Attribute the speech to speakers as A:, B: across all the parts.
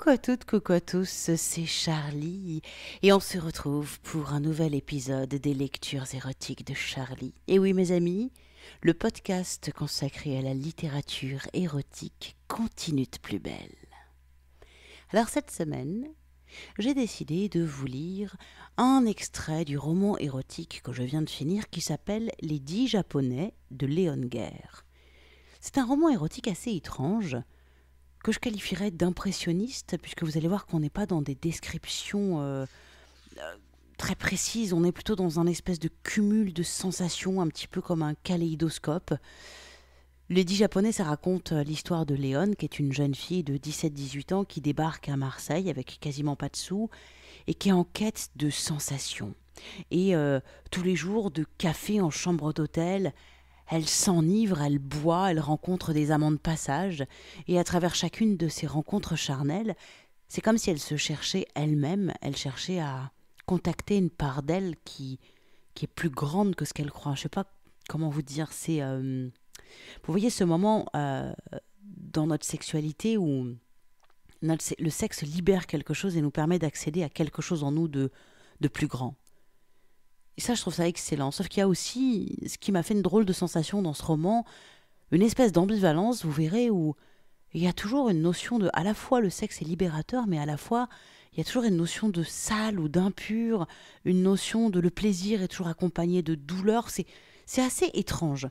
A: Coucou à toutes, coucou à tous, c'est Charlie et on se retrouve pour un nouvel épisode des lectures érotiques de Charlie. Et oui mes amis, le podcast consacré à la littérature érotique continue de plus belle. Alors cette semaine, j'ai décidé de vous lire un extrait du roman érotique que je viens de finir qui s'appelle Les dix japonais de Léon Guerre. C'est un roman érotique assez étrange, que je qualifierais d'impressionniste, puisque vous allez voir qu'on n'est pas dans des descriptions euh, euh, très précises, on est plutôt dans un espèce de cumul de sensations, un petit peu comme un kaléidoscope. Les dix japonais, ça raconte euh, l'histoire de Léone, qui est une jeune fille de 17-18 ans qui débarque à Marseille avec quasiment pas de sous et qui est en quête de sensations. Et tous les jours, de café en chambre d'hôtel, elle s'enivre, elle boit, elle rencontre des amants de passage, et à travers chacune de ces rencontres charnelles, c'est comme si elle se cherchait elle-même, elle cherchait à contacter une part d'elle qui, qui est plus grande que ce qu'elle croit. Je sais pas comment vous dire, c'est... Euh, vous voyez ce moment euh, dans notre sexualité où le sexe libère quelque chose et nous permet d'accéder à quelque chose en nous de, de plus grand. Et ça, je trouve ça excellent. Sauf qu'il y a aussi ce qui m'a fait une drôle de sensation dans ce roman, une espèce d'ambivalence, vous verrez, où il y a toujours une notion de à la fois le sexe est libérateur, mais à la fois il y a toujours une notion de sale ou d'impur, une notion de le plaisir est toujours accompagné de douleur. C'est, assez étrange.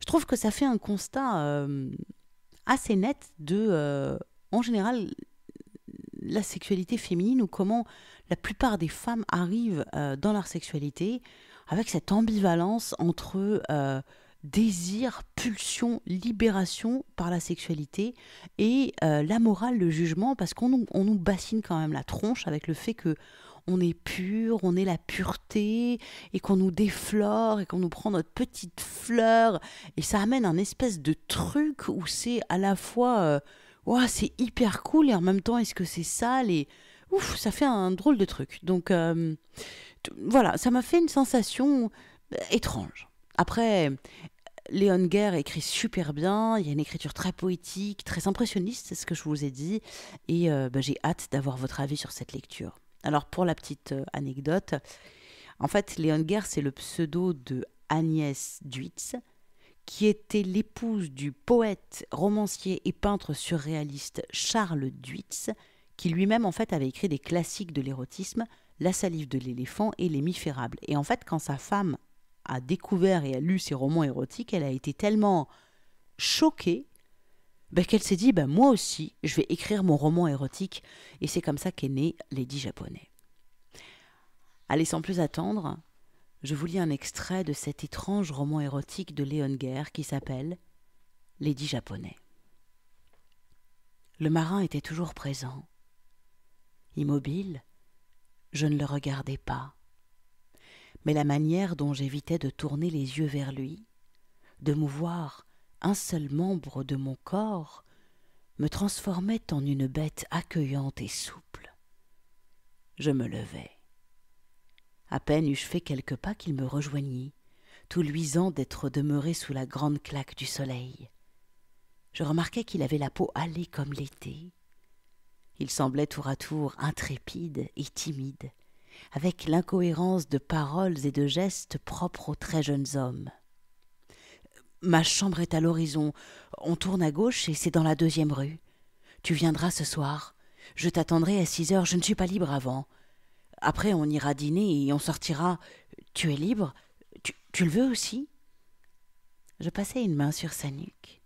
A: Je trouve que ça fait un constat euh, assez net de, euh, en général, la sexualité féminine ou comment la plupart des femmes arrivent euh, dans leur sexualité avec cette ambivalence entre euh, désir, pulsion, libération par la sexualité et euh, la morale, le jugement, parce qu'on nous, nous bassine quand même la tronche avec le fait que on est pur, on est la pureté, et qu'on nous déflore, et qu'on nous prend notre petite fleur, et ça amène un espèce de truc où c'est à la fois c'est hyper cool et en même temps, est-ce que c'est sale et ouf, ça fait un drôle de truc. Donc euh, voilà, ça m'a fait une sensation euh, étrange. Après, Léon Guerre écrit super bien, il y a une écriture très poétique, très impressionniste, c'est ce que je vous ai dit, et euh, bah, j'ai hâte d'avoir votre avis sur cette lecture. Alors pour la petite anecdote, en fait, Léon Guerre, c'est le pseudo de Agnès Duitz, qui était l'épouse du poète, romancier et peintre surréaliste Charles Duitz, qui lui-même en fait avait écrit des classiques de l'érotisme, La salive de l'éléphant et Les Et en fait, quand sa femme a découvert et a lu ses romans érotiques, elle a été tellement choquée bah, qu'elle s'est dit bah, moi aussi, je vais écrire mon roman érotique. Et c'est comme ça qu'est né Lady Japonais. Allez sans plus attendre, je vous lis un extrait de cet étrange roman érotique de Léon Guerre qui s'appelle Les dix japonais. Le marin était toujours présent. Immobile, je ne le regardais pas. Mais la manière dont j'évitais de tourner les yeux vers lui, de mouvoir un seul membre de mon corps, me transformait en une bête accueillante et souple. Je me levais. À peine eus-je fait quelques pas qu'il me rejoignit, tout luisant d'être demeuré sous la grande claque du soleil. Je remarquai qu'il avait la peau hâlée comme l'été. Il semblait tour à tour intrépide et timide, avec l'incohérence de paroles et de gestes propres aux très jeunes hommes. Ma chambre est à l'horizon. On tourne à gauche et c'est dans la deuxième rue. Tu viendras ce soir. Je t'attendrai à six heures, je ne suis pas libre avant. Après, on ira dîner et on sortira. Tu es libre tu, le veux aussi Je passai une main sur sa nuque.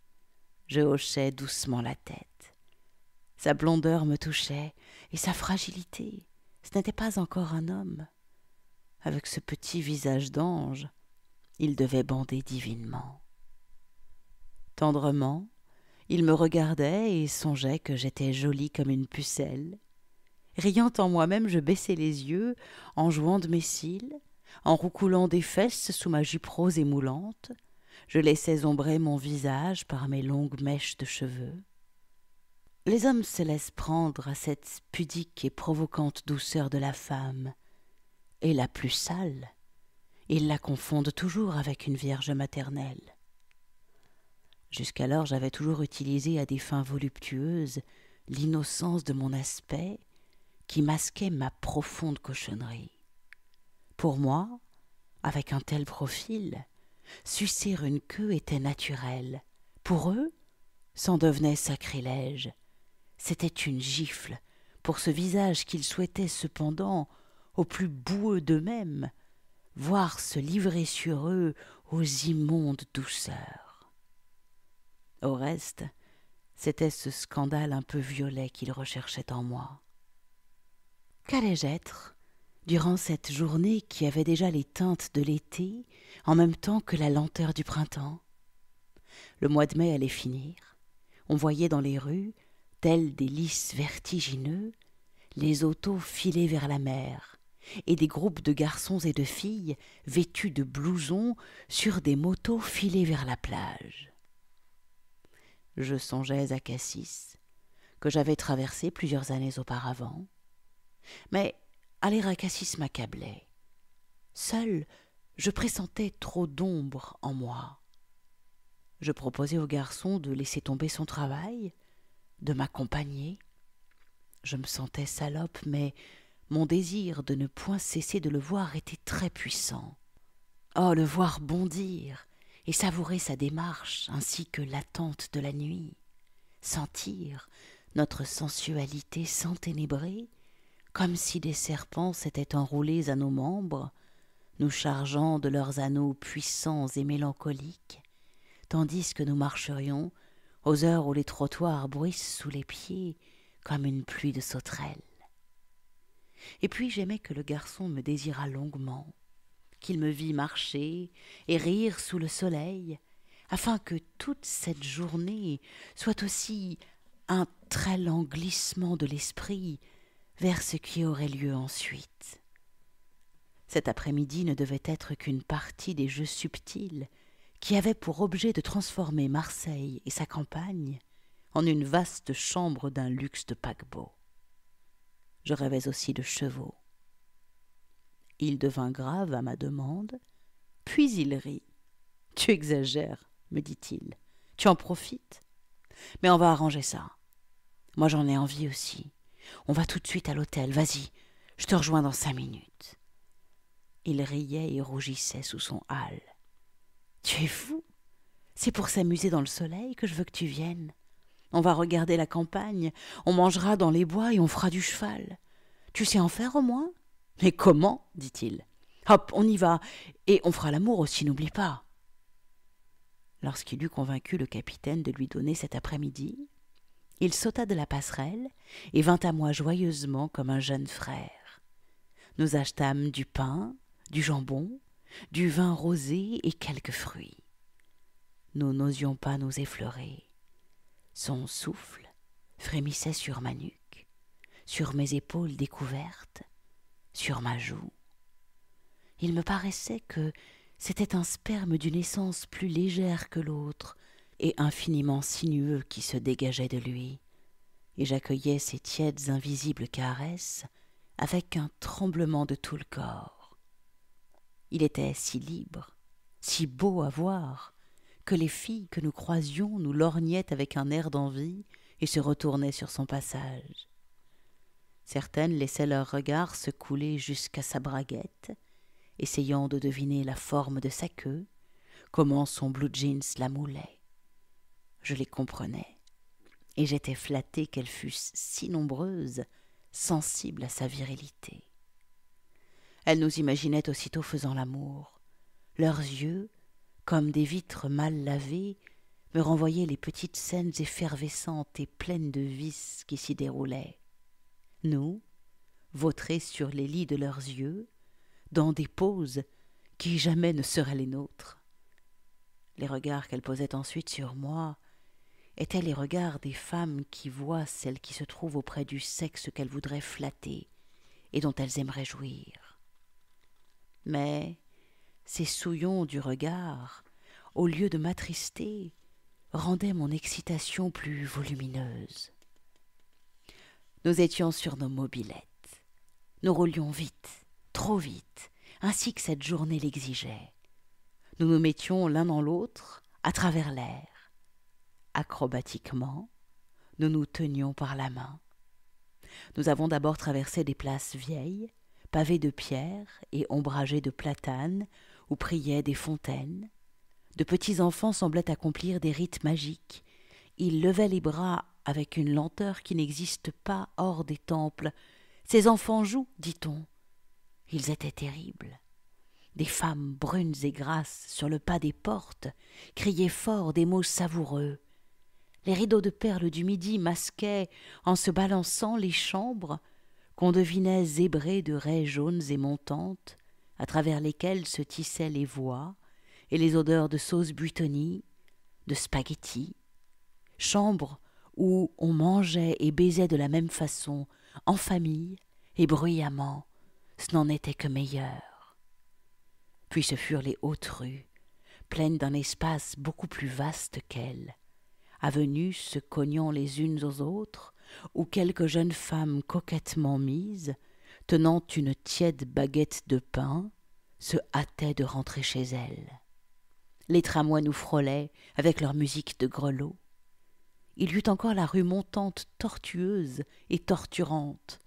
A: Je hochai doucement la tête. Sa blondeur me touchait et sa fragilité. Ce n'était pas encore un homme. Avec ce petit visage d'ange, il devait bander divinement. Tendrement, il me regardait et songeait que j'étais jolie comme une pucelle Riant en moi-même, je baissais les yeux, en jouant de mes cils, en roucoulant des fesses sous ma jupe rose et moulante. Je laissais ombrer mon visage par mes longues mèches de cheveux. Les hommes se laissent prendre à cette pudique et provocante douceur de la femme, et la plus sale, ils la confondent toujours avec une vierge maternelle. Jusqu'alors j'avais toujours utilisé à des fins voluptueuses l'innocence de mon aspect, qui masquait ma profonde cochonnerie. Pour moi, avec un tel profil, sucer une queue était naturel. Pour eux, s'en devenait sacrilège. C'était une gifle pour ce visage qu'ils souhaitaient cependant, au plus boueux d'eux-mêmes, voir se livrer sur eux aux immondes douceurs. Au reste, c'était ce scandale un peu violet qu'ils recherchaient en moi. Qu'allais-je être durant cette journée qui avait déjà les teintes de l'été, en même temps que la lenteur du printemps Le mois de mai allait finir. On voyait dans les rues, tels des lys vertigineux, les autos filer vers la mer, et des groupes de garçons et de filles vêtus de blousons sur des motos filer vers la plage. Je songeais à Cassis, que j'avais traversé plusieurs années auparavant, mais à Cassis m'accablait. Seul, je pressentais trop d'ombre en moi. Je proposais au garçon de laisser tomber son travail, de m'accompagner. Je me sentais salope, mais mon désir de ne point cesser de le voir était très puissant. Oh, le voir bondir et savourer sa démarche ainsi que l'attente de la nuit, sentir notre sensualité s'enténébrer, comme si des serpents s'étaient enroulés à nos membres, nous chargeant de leurs anneaux puissants et mélancoliques, tandis que nous marcherions, aux heures où les trottoirs bruissent sous les pieds, comme une pluie de sauterelles. Et puis j'aimais que le garçon me désirât longuement, qu'il me vît marcher et rire sous le soleil, afin que toute cette journée soit aussi un très lent glissement de l'esprit vers ce qui aurait lieu ensuite. Cet après-midi ne devait être qu'une partie des jeux subtils qui avaient pour objet de transformer Marseille et sa campagne en une vaste chambre d'un luxe de paquebot. Je rêvais aussi de chevaux. Il devint grave à ma demande, puis il rit. Tu exagères, me dit-il. Tu en profites. Mais on va arranger ça. Moi j'en ai envie aussi. On va tout de suite à l'hôtel, vas-y, je te rejoins dans cinq minutes. Il riait et rougissait sous son hâle. Tu es fou C'est pour s'amuser dans le soleil que je veux que tu viennes. On va regarder la campagne, on mangera dans les bois et on fera du cheval. Tu sais en faire au moins Mais comment dit-il. Hop, on y va, et on fera l'amour aussi, n'oublie pas. Lorsqu'il eut convaincu le capitaine de lui donner cet après-midi, il sauta de la passerelle et vint à moi joyeusement comme un jeune frère. Nous achetâmes du pain, du jambon, du vin rosé et quelques fruits. Nous n'osions pas nous effleurer. Son souffle frémissait sur ma nuque, sur mes épaules découvertes, sur ma joue. Il me paraissait que c'était un sperme d'une essence plus légère que l'autre, et infiniment sinueux qui se dégageaient de lui, et j'accueillais ces tièdes invisibles caresses avec un tremblement de tout le corps. Il était si libre, si beau à voir, que les filles que nous croisions nous lorgnaient avec un air d'envie et se retournaient sur son passage. Certaines laissaient leurs regards se couler jusqu'à sa braguette, essayant de deviner la forme de sa queue, comment son blue jeans la moulait. Je les comprenais, et j'étais flattée qu'elles fussent si nombreuses, sensibles à sa virilité. Elles nous imaginaient aussitôt faisant l'amour. Leurs yeux, comme des vitres mal lavées, me renvoyaient les petites scènes effervescentes et pleines de vices qui s'y déroulaient. Nous, vautrés sur les lits de leurs yeux, dans des poses qui jamais ne seraient les nôtres. Les regards qu'elles posaient ensuite sur moi étaient les regards des femmes qui voient celles qui se trouvent auprès du sexe qu'elles voudraient flatter et dont elles aimeraient jouir. Mais ces souillons du regard, au lieu de m'attrister, rendaient mon excitation plus volumineuse. Nous étions sur nos mobilettes. Nous roulions vite, trop vite, ainsi que cette journée l'exigeait. Nous nous mettions l'un dans l'autre, à travers l'air. Acrobatiquement, nous nous tenions par la main. Nous avons d'abord traversé des places vieilles, pavées de pierres et ombragées de platanes, où priaient des fontaines. De petits enfants semblaient accomplir des rites magiques. Ils levaient les bras avec une lenteur qui n'existe pas hors des temples. Ces enfants jouent, dit-on. Ils étaient terribles. Des femmes brunes et grasses sur le pas des portes criaient fort des mots savoureux. Les rideaux de perles du midi masquaient, en se balançant, les chambres qu'on devinait zébrées de raies jaunes et montantes, à travers lesquelles se tissaient les voix et les odeurs de sauce butonnie, de spaghettis. Chambres où on mangeait et baisait de la même façon, en famille et bruyamment, ce n'en était que meilleur. Puis ce furent les hautes rues, pleines d'un espace beaucoup plus vaste qu'elles, avenues se cognant les unes aux autres, où quelques jeunes femmes coquettement mises, tenant une tiède baguette de pain, se hâtaient de rentrer chez elles. Les tramways nous frôlaient avec leur musique de grelots. Il y eut encore la rue montante tortueuse et torturante.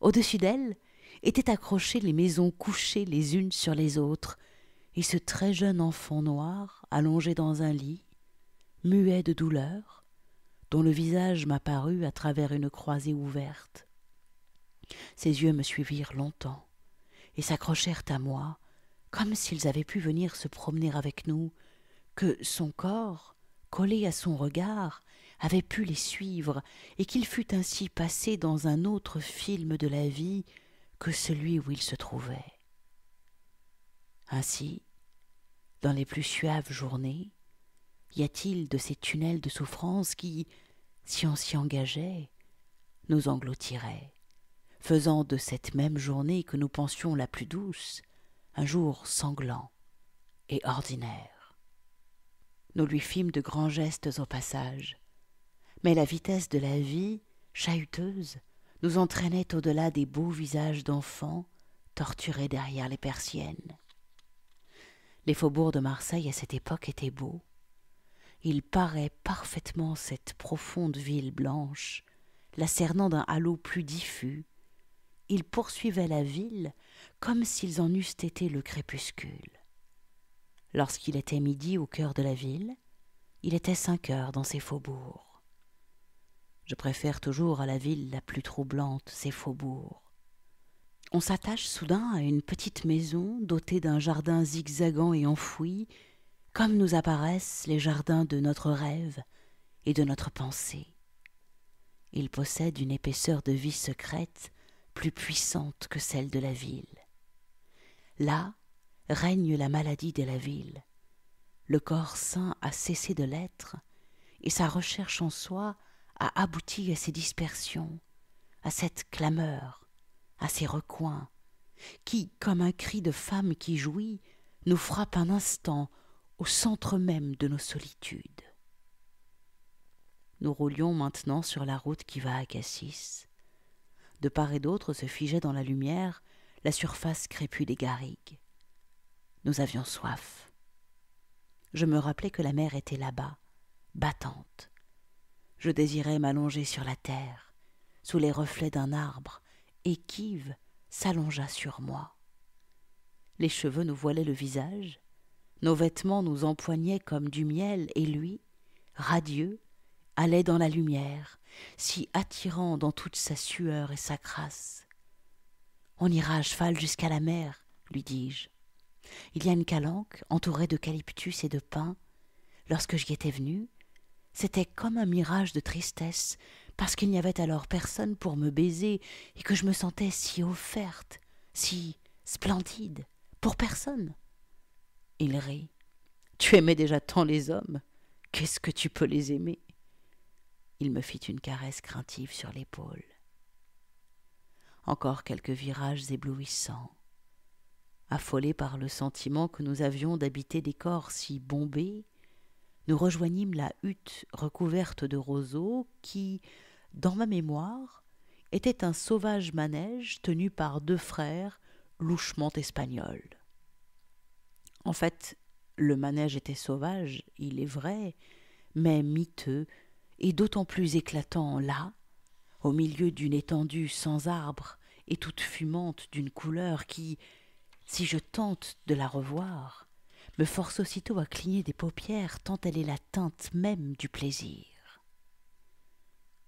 A: Au-dessus d'elle étaient accrochées les maisons couchées les unes sur les autres, et ce très jeune enfant noir, allongé dans un lit, muet de douleur, dont le visage m'apparut à travers une croisée ouverte. Ses yeux me suivirent longtemps et s'accrochèrent à moi, comme s'ils avaient pu venir se promener avec nous, que son corps, collé à son regard, avait pu les suivre, et qu'il fût ainsi passé dans un autre film de la vie que celui où il se trouvait. Ainsi, dans les plus suaves journées, y a-t-il de ces tunnels de souffrance qui, si on s'y engageait, nous engloutiraient, faisant de cette même journée que nous pensions la plus douce un jour sanglant et ordinaire Nous lui fîmes de grands gestes au passage, mais la vitesse de la vie, chahuteuse, nous entraînait au-delà des beaux visages d'enfants torturés derrière les persiennes. Les faubourgs de Marseille à cette époque étaient beaux, il paraît parfaitement cette profonde ville blanche, la cernant d'un halo plus diffus. Ils poursuivaient la ville comme s'ils en eussent été le crépuscule. Lorsqu'il était midi au cœur de la ville, il était cinq heures dans ses faubourgs. Je préfère toujours à la ville la plus troublante ses faubourgs. On s'attache soudain à une petite maison dotée d'un jardin zigzagant et enfoui comme nous apparaissent les jardins de notre rêve et de notre pensée. Il possède une épaisseur de vie secrète plus puissante que celle de la ville. Là règne la maladie de la ville. Le corps sain a cessé de l'être, et sa recherche en soi a abouti à ses dispersions, à cette clameur, à ces recoins, qui, comme un cri de femme qui jouit, nous frappe un instant au centre même de nos solitudes. Nous roulions maintenant sur la route qui va à Cassis. De part et d'autre se figeait dans la lumière la surface crépue des garrigues. Nous avions soif. Je me rappelais que la mer était là-bas, battante. Je désirais m'allonger sur la terre, sous les reflets d'un arbre, et Kive s'allongea sur moi. Les cheveux nous voilaient le visage, nos vêtements nous empoignaient comme du miel, et lui, radieux, allait dans la lumière, si attirant dans toute sa sueur et sa crasse. On ira à cheval jusqu'à la mer, lui dis-je. Il y a une calanque entourée d'eucalyptus et de pins. Lorsque j'y étais venu, c'était comme un mirage de tristesse, parce qu'il n'y avait alors personne pour me baiser et que je me sentais si offerte, si splendide, pour personne. Il rit. Tu aimais déjà tant les hommes. Qu'est-ce que tu peux les aimer Il me fit une caresse craintive sur l'épaule. Encore quelques virages éblouissants. Affolés par le sentiment que nous avions d'habiter des corps si bombés, nous rejoignîmes la hutte recouverte de roseaux qui, dans ma mémoire, était un sauvage manège tenu par deux frères louchement espagnols. En fait, le manège était sauvage, il est vrai, mais miteux, et d'autant plus éclatant là, au milieu d'une étendue sans arbres et toute fumante d'une couleur qui, si je tente de la revoir, me force aussitôt à cligner des paupières tant elle est la teinte même du plaisir.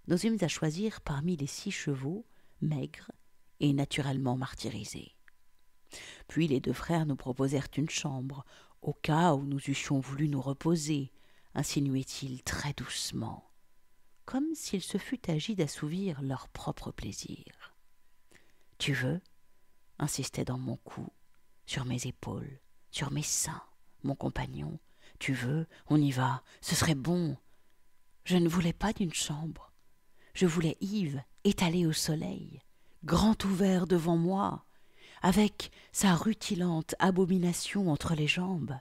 A: Nous eûmes à choisir parmi les six chevaux, maigres et naturellement martyrisés. Puis les deux frères nous proposèrent une chambre, au cas où nous eussions voulu nous reposer, insinuait-il très doucement, comme s'il se fût agi d'assouvir leur propre plaisir. Tu veux insistait dans mon cou, sur mes épaules, sur mes seins, mon compagnon. Tu veux On y va, ce serait bon. Je ne voulais pas d'une chambre. Je voulais Yves étalé au soleil, grand ouvert devant moi, avec sa rutilante abomination entre les jambes.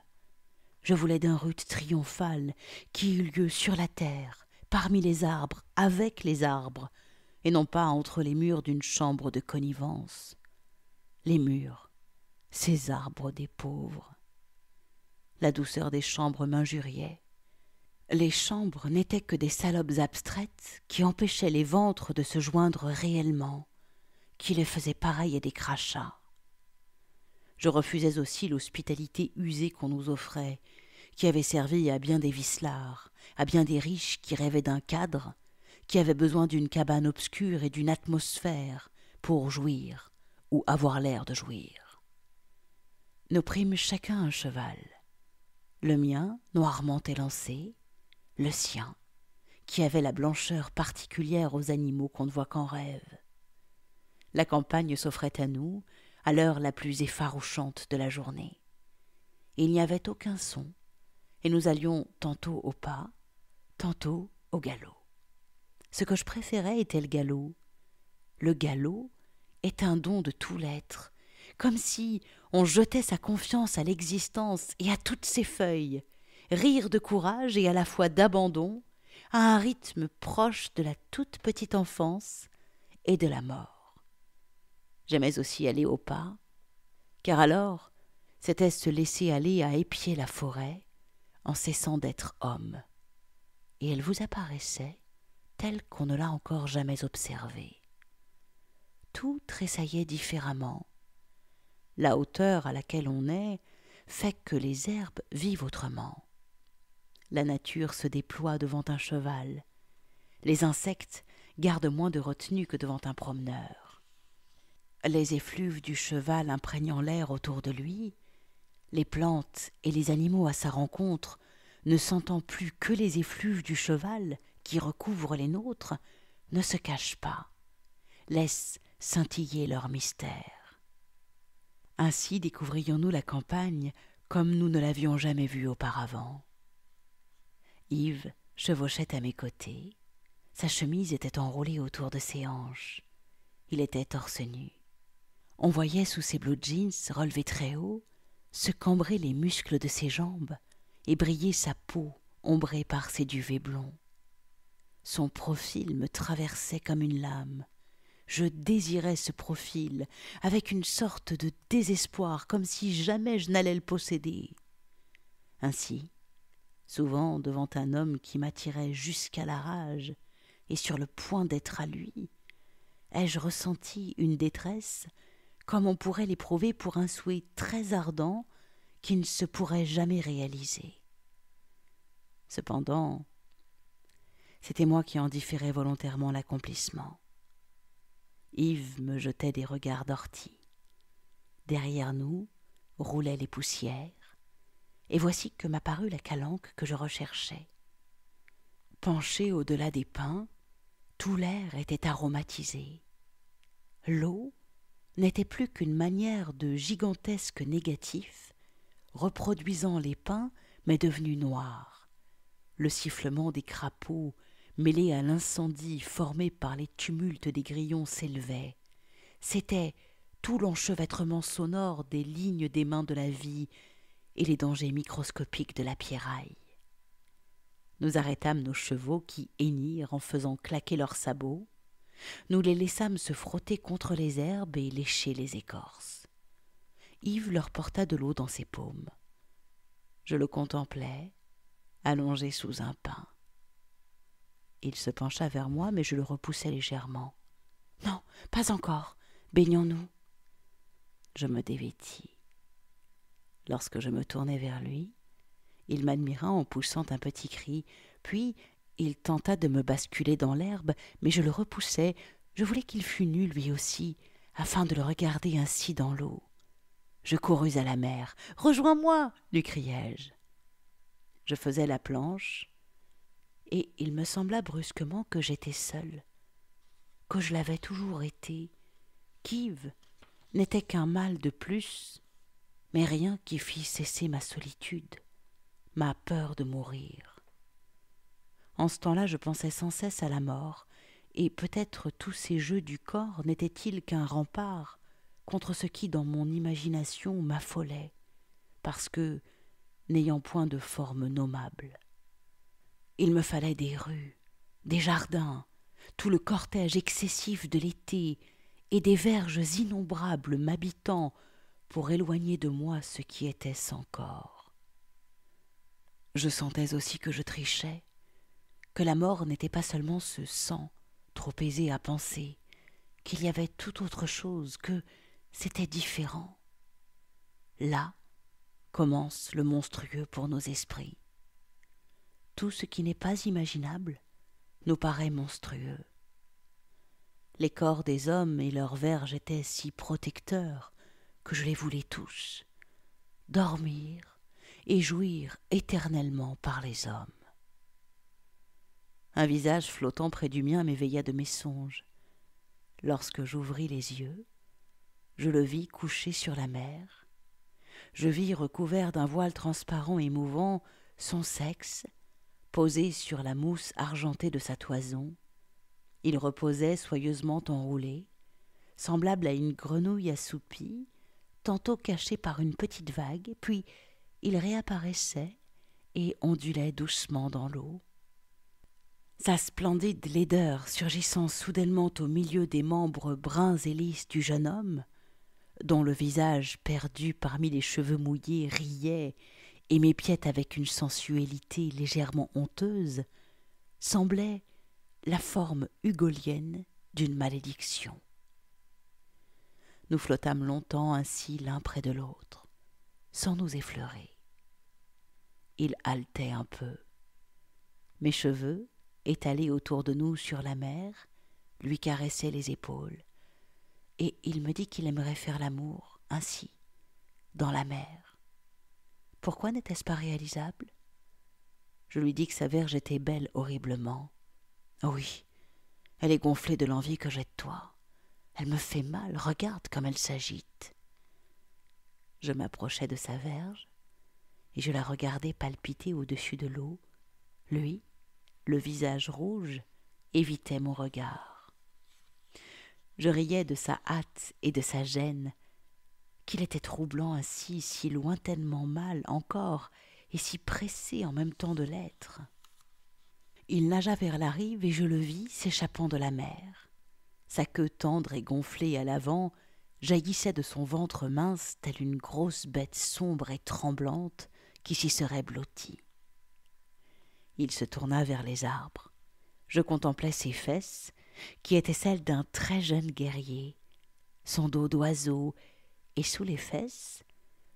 A: Je voulais d'un rut triomphal qui eût lieu sur la terre, parmi les arbres, avec les arbres, et non pas entre les murs d'une chambre de connivence. Les murs, ces arbres des pauvres. La douceur des chambres m'injuriait. Les chambres n'étaient que des salopes abstraites qui empêchaient les ventres de se joindre réellement, qui les faisaient pareils à des crachats. Je refusais aussi l'hospitalité usée qu'on nous offrait, qui avait servi à bien des vicelards, à bien des riches qui rêvaient d'un cadre, qui avaient besoin d'une cabane obscure et d'une atmosphère pour jouir ou avoir l'air de jouir. Nous prîmes chacun un cheval. Le mien, noirement élancé, le sien, qui avait la blancheur particulière aux animaux qu'on ne voit qu'en rêve. La campagne s'offrait à nous, à l'heure la plus effarouchante de la journée. Il n'y avait aucun son, et nous allions tantôt au pas, tantôt au galop. Ce que je préférais était le galop. Le galop est un don de tout l'être, comme si on jetait sa confiance à l'existence et à toutes ses feuilles, rire de courage et à la fois d'abandon, à un rythme proche de la toute petite enfance et de la mort j'aimais aussi aller au pas, car alors c'était se laisser aller à épier la forêt en cessant d'être homme. Et elle vous apparaissait telle qu'on ne l'a encore jamais observée. Tout tressaillait différemment. La hauteur à laquelle on est fait que les herbes vivent autrement. La nature se déploie devant un cheval. Les insectes gardent moins de retenue que devant un promeneur les effluves du cheval imprégnant l'air autour de lui, les plantes et les animaux à sa rencontre, ne sentant plus que les effluves du cheval qui recouvrent les nôtres, ne se cachent pas, laissent scintiller leur mystère. Ainsi découvrions-nous la campagne comme nous ne l'avions jamais vue auparavant. Yves chevauchait à mes côtés. Sa chemise était enroulée autour de ses hanches. Il était torse nu. On voyait sous ses blue jeans relevés très haut se cambrer les muscles de ses jambes et briller sa peau ombrée par ses duvets blonds. Son profil me traversait comme une lame. Je désirais ce profil avec une sorte de désespoir, comme si jamais je n'allais le posséder. Ainsi, souvent devant un homme qui m'attirait jusqu'à la rage et sur le point d'être à lui, ai-je ressenti une détresse comme on pourrait l'éprouver pour un souhait très ardent qui ne se pourrait jamais réaliser. Cependant, c'était moi qui en différais volontairement l'accomplissement. Yves me jetait des regards d'ortie. Derrière nous roulaient les poussières, et voici que m'apparut la calanque que je recherchais. Penchée au-delà des pins, tout l'air était aromatisé. L'eau n'était plus qu'une manière de gigantesque négatif, reproduisant les pins mais devenus noirs. Le sifflement des crapauds, mêlé à l'incendie formé par les tumultes des grillons, s'élevait. C'était tout l'enchevêtrement sonore des lignes des mains de la vie et les dangers microscopiques de la pierraille. Nous arrêtâmes nos chevaux qui hennirent en faisant claquer leurs sabots, nous les laissâmes se frotter contre les herbes et lécher les écorces. Yves leur porta de l'eau dans ses paumes. Je le contemplais, allongé sous un pin. Il se pencha vers moi, mais je le repoussai légèrement. Non, pas encore. Baignons-nous. Je me dévêtis. Lorsque je me tournai vers lui, il m'admira en poussant un petit cri, puis il tenta de me basculer dans l'herbe, mais je le repoussai. Je voulais qu'il fût nu lui aussi, afin de le regarder ainsi dans l'eau. Je courus à la mer. Rejoins-moi lui criai-je. Je faisais la planche, et il me sembla brusquement que j'étais seule, que je l'avais toujours été, qu'Yves n'était qu'un mal de plus, mais rien qui fît cesser ma solitude, ma peur de mourir. En ce temps-là, je pensais sans cesse à la mort, et peut-être tous ces jeux du corps n'étaient-ils qu'un rempart contre ce qui, dans mon imagination, m'affolait, parce que, n'ayant point de forme nommable. Il me fallait des rues, des jardins, tout le cortège excessif de l'été, et des verges innombrables m'habitant pour éloigner de moi ce qui était sans corps. Je sentais aussi que je trichais, que la mort n'était pas seulement ce sang, trop aisé à penser, qu'il y avait tout autre chose, que c'était différent. Là commence le monstrueux pour nos esprits. Tout ce qui n'est pas imaginable nous paraît monstrueux. Les corps des hommes et leurs verges étaient si protecteurs que je les voulais tous, dormir et jouir éternellement par les hommes. Un visage flottant près du mien m'éveilla de mes songes. Lorsque j'ouvris les yeux, je le vis couché sur la mer. Je vis recouvert d'un voile transparent et mouvant son sexe, posé sur la mousse argentée de sa toison. Il reposait soyeusement enroulé, semblable à une grenouille assoupie, tantôt cachée par une petite vague, puis il réapparaissait et ondulait doucement dans l'eau. Sa splendide laideur surgissant soudainement au milieu des membres bruns et lisses du jeune homme, dont le visage perdu parmi les cheveux mouillés riait et m'épiait avec une sensualité légèrement honteuse, semblait la forme hugolienne d'une malédiction. Nous flottâmes longtemps ainsi l'un près de l'autre, sans nous effleurer. Il haletait un peu. Mes cheveux, étalé autour de nous sur la mer, lui caressait les épaules. Et il me dit qu'il aimerait faire l'amour ainsi, dans la mer. Pourquoi n'était-ce pas réalisable Je lui dis que sa verge était belle horriblement. oui, elle est gonflée de l'envie que j'ai de toi. Elle me fait mal, regarde comme elle s'agite. Je m'approchai de sa verge, et je la regardais palpiter au-dessus de l'eau, lui, le visage rouge, évitait mon regard. Je riais de sa hâte et de sa gêne, qu'il était troublant ainsi, si lointainement mal encore, et si pressé en même temps de l'être. Il nagea vers la rive et je le vis s'échappant de la mer. Sa queue tendre et gonflée à l'avant jaillissait de son ventre mince telle une grosse bête sombre et tremblante qui s'y serait blottie. Il se tourna vers les arbres. Je contemplai ses fesses, qui étaient celles d'un très jeune guerrier, son dos d'oiseau, et sous les fesses,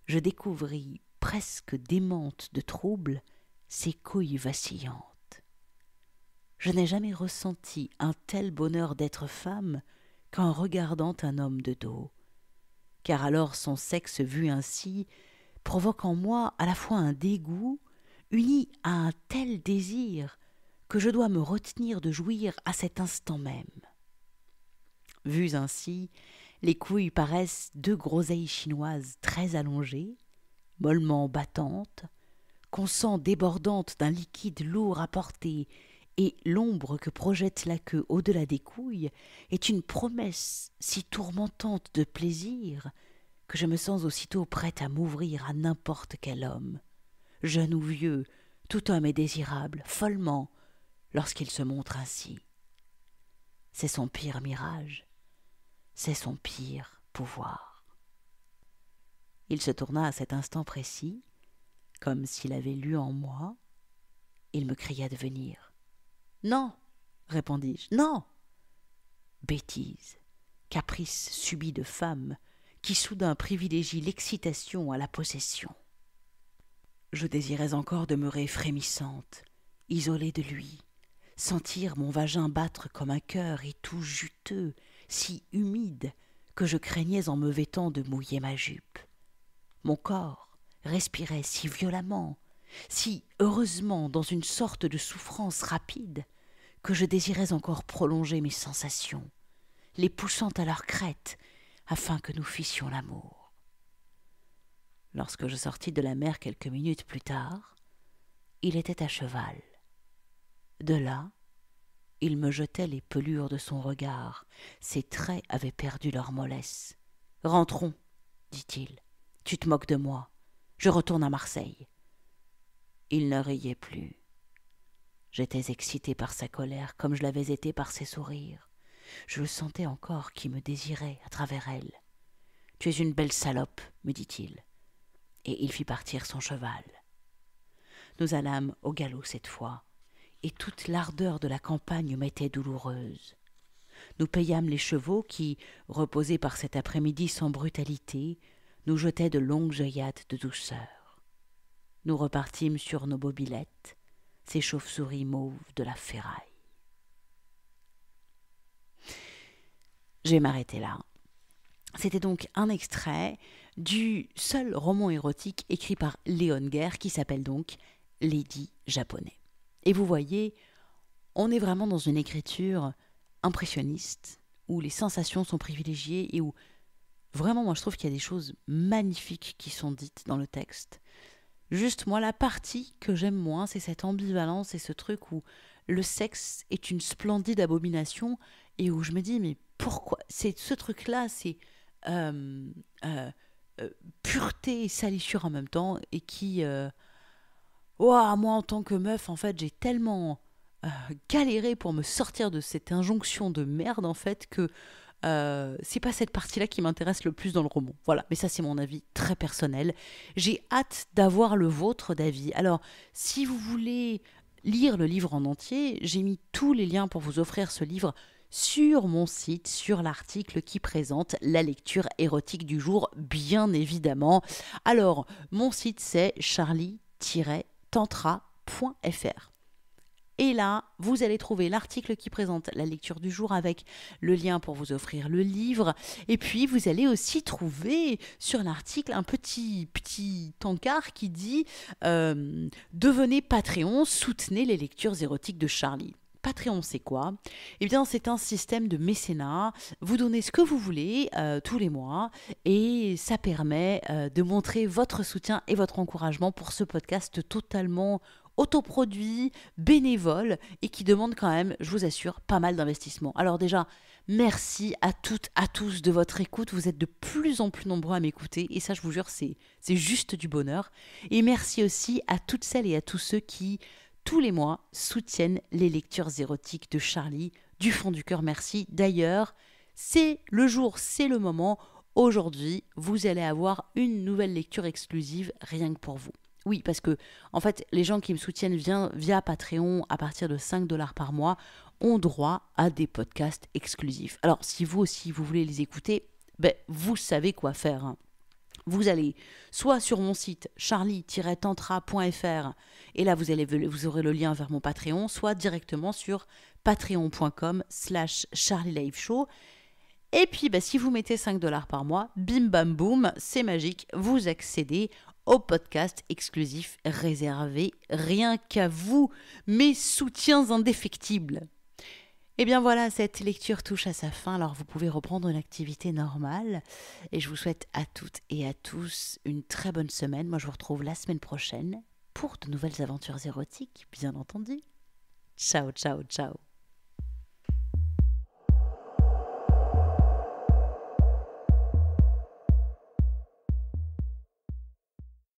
A: je découvris, presque démente de trouble, ses couilles vacillantes. Je n'ai jamais ressenti un tel bonheur d'être femme qu'en regardant un homme de dos, car alors son sexe vu ainsi provoque en moi à la fois un dégoût unie à un tel désir que je dois me retenir de jouir à cet instant même. Vues ainsi, les couilles paraissent deux groseilles chinoises très allongées, mollement battantes, qu'on sent débordantes d'un liquide lourd à porter, et l'ombre que projette la queue au-delà des couilles est une promesse si tourmentante de plaisir que je me sens aussitôt prête à m'ouvrir à n'importe quel homme, jeune ou vieux, tout homme est désirable, follement, lorsqu'il se montre ainsi. C'est son pire mirage, c'est son pire pouvoir. Il se tourna à cet instant précis, comme s'il avait lu en moi. Il me cria de venir. Non, répondis-je, non. Bêtise, caprice subit de femme, qui soudain privilégie l'excitation à la possession je désirais encore demeurer frémissante, isolée de lui, sentir mon vagin battre comme un cœur et tout juteux, si humide, que je craignais en me vêtant de mouiller ma jupe. Mon corps respirait si violemment, si heureusement dans une sorte de souffrance rapide, que je désirais encore prolonger mes sensations, les poussant à leur crête afin que nous fissions l'amour. Lorsque je sortis de la mer quelques minutes plus tard, il était à cheval. De là, il me jetait les pelures de son regard. Ses traits avaient perdu leur mollesse. Rentrons, dit-il. Tu te moques de moi. Je retourne à Marseille. Il ne riait plus. J'étais excité par sa colère comme je l'avais été par ses sourires. Je le sentais encore qui me désirait à travers elle. Tu es une belle salope, me dit-il et il fit partir son cheval. Nous allâmes au galop cette fois, et toute l'ardeur de la campagne m'était douloureuse. Nous payâmes les chevaux qui, reposés par cet après-midi sans brutalité, nous jetaient de longues œillades de douceur. Nous repartîmes sur nos bobilettes, ces chauves-souris mauves de la ferraille. Je vais m'arrêter là. C'était donc un extrait du seul roman érotique écrit par Léon Guerre qui s'appelle donc Lady Japonais. Et vous voyez, on est vraiment dans une écriture impressionniste, où les sensations sont privilégiées et où vraiment moi je trouve qu'il y a des choses magnifiques qui sont dites dans le texte. Juste moi la partie que j'aime moins, c'est cette ambivalence et ce truc où le sexe est une splendide abomination et où je me dis mais pourquoi c'est ce truc là c'est euh, euh, euh, pureté et salissure en même temps et qui euh, moi en tant que meuf, en fait, j'ai tellement euh, galéré pour me sortir de cette injonction de merde, en fait, que c'est pas cette partie-là qui m'intéresse le plus dans le roman. Voilà, mais ça c'est mon avis très personnel. J'ai hâte d'avoir le vôtre d'avis. Alors, si vous voulez lire le livre en entier, j'ai mis tous les liens pour vous offrir ce livre sur mon site, sur l'article qui présente la lecture érotique du jour, bien évidemment. Alors, mon site c'est charlie-tantra.fr. Et là, vous allez trouver l'article qui présente la lecture du jour avec le lien pour vous offrir le livre. Et puis, vous allez aussi trouver sur l'article un petit, petit encart qui dit euh, Devenez Patreon, soutenez les lectures érotiques de Charlie. Patreon, c'est quoi Eh bien, c'est un système de mécénat. Vous donnez ce que vous voulez euh, tous les mois et ça permet euh, de montrer votre soutien et votre encouragement pour ce podcast totalement autoproduit, bénévole et qui demande quand même, je vous assure, pas mal d'investissement. Alors déjà, merci à toutes, à tous de votre écoute. Vous êtes de plus en plus nombreux à m'écouter et ça, je vous jure, c'est juste du bonheur. Et merci aussi à toutes celles et à tous ceux qui tous les mois, soutiennent les lectures érotiques de Charlie. Du fond du cœur, merci. D'ailleurs, c'est le jour, c'est le moment. Aujourd'hui, vous allez avoir une nouvelle lecture exclusive rien que pour vous. Oui, parce que, en fait, les gens qui me soutiennent via, Patreon à partir de 5 dollars par mois ont droit à des podcasts exclusifs. Alors, si vous aussi, vous voulez les écouter, ben, vous savez quoi faire. Hein. Vous allez soit sur mon site charlie-tantra.fr et là vous, allez, vous aurez le lien vers mon Patreon, soit directement sur patreon.com slash show Et puis bah, si vous mettez 5 dollars par mois, bim bam boum, c'est magique, vous accédez au podcast exclusif réservé rien qu'à vous, mes soutiens indéfectibles. Et eh bien voilà, cette lecture touche à sa fin, alors vous pouvez reprendre une activité normale. Et je vous souhaite à toutes et à tous une très bonne semaine. Moi, je vous retrouve la semaine prochaine pour de nouvelles aventures érotiques, bien entendu. Ciao, ciao, ciao.